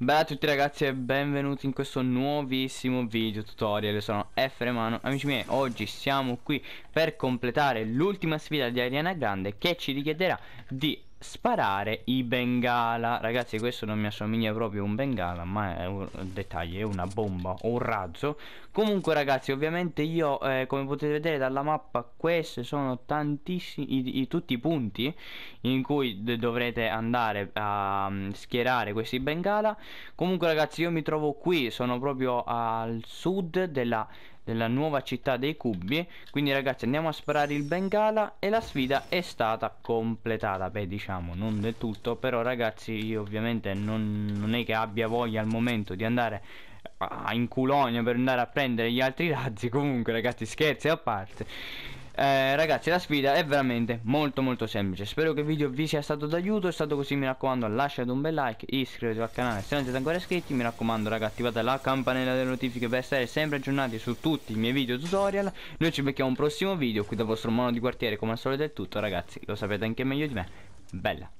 Bella a tutti ragazzi e benvenuti in questo nuovissimo video tutorial Io sono Efremano Amici miei oggi siamo qui per completare l'ultima sfida di Ariana Grande Che ci richiederà di Sparare i bengala Ragazzi questo non mi assomiglia proprio a un bengala Ma è un dettaglio, è una bomba o un razzo Comunque ragazzi ovviamente io eh, come potete vedere dalla mappa Questi sono tantissimi i, i, Tutti i punti in cui dovrete andare a mm, schierare questi bengala Comunque ragazzi io mi trovo qui Sono proprio al sud della della nuova città dei cubi quindi ragazzi andiamo a sparare il bengala e la sfida è stata completata beh diciamo non del tutto però ragazzi io ovviamente non, non è che abbia voglia al momento di andare in culonio per andare a prendere gli altri razzi comunque ragazzi scherzi a parte eh, ragazzi la sfida è veramente molto molto semplice Spero che il video vi sia stato d'aiuto È stato così mi raccomando lasciate un bel like Iscrivetevi al canale se non siete ancora iscritti Mi raccomando ragazzi attivate la campanella delle notifiche Per stare sempre aggiornati su tutti i miei video tutorial Noi ci becchiamo un prossimo video Qui dal vostro mono di quartiere come al solito è tutto ragazzi Lo sapete anche meglio di me Bella